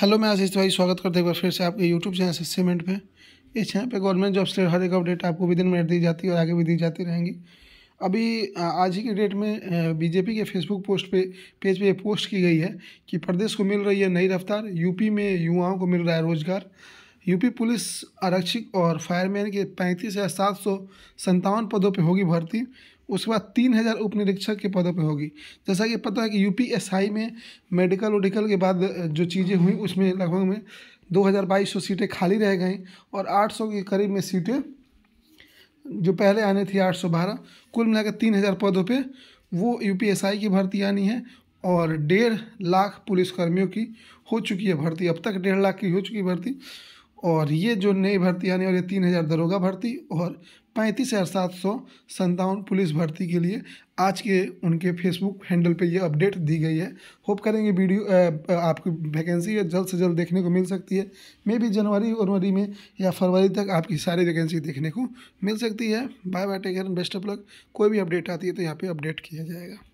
hello मैं आशीष भाई स्वागत करते एक बार फिर से आपके यूट्यूब चैनल एस सीमेंट इस चैनल पे गवर्नमेंट जॉब से हर एक अपडेट आपको विदिन मिनट दी जाती है और आगे भी दी जाती रहेंगी अभी आज ही के डेट में बीजेपी के फेसबुक पोस्ट पे पेज पे पोस्ट की गई है कि प्रदेश को मिल रही है नई रफ्तार यूपी में युवाओं को मिल रहा है रोज़गार यूपी पुलिस आरक्षक और फायरमैन के पैंतीस हज़ार सात सौ संतावन पदों पर होगी भर्ती उसके बाद तीन हज़ार उप निरीक्षक के पदों पर होगी जैसा कि पता है कि यू पी एस आई में मेडिकल उडिकल के बाद जो चीज़ें हुई उसमें लगभग में दो हज़ार बाईस सौ सीटें खाली रह गई और आठ सौ के करीब में सीटें जो पहले आने थी आठ सौ बारह कुल मिलाकर तीन हज़ार पदों पे वो यू पी एस आई की भर्ती आनी है और डेढ़ लाख पुलिसकर्मियों की हो चुकी है भर्ती अब तक डेढ़ लाख की हो चुकी भर्ती और ये जो नई भर्ती आने वाली तीन हज़ार दरोगा भर्ती और पैंतीस हज़ार सात सौ संतावन पुलिस भर्ती के लिए आज के उनके फेसबुक हैंडल पे ये अपडेट दी गई है होप करेंगे वीडियो आपकी वैकेंसी जल्द से जल्द देखने को मिल सकती है मे भी जनवरी फरवरी में या फरवरी तक आपकी सारी वैकेंसी देखने को मिल सकती है bye bye take best of luck कोई भी अपडेट आती है तो यहाँ पर अपडेट किया जाएगा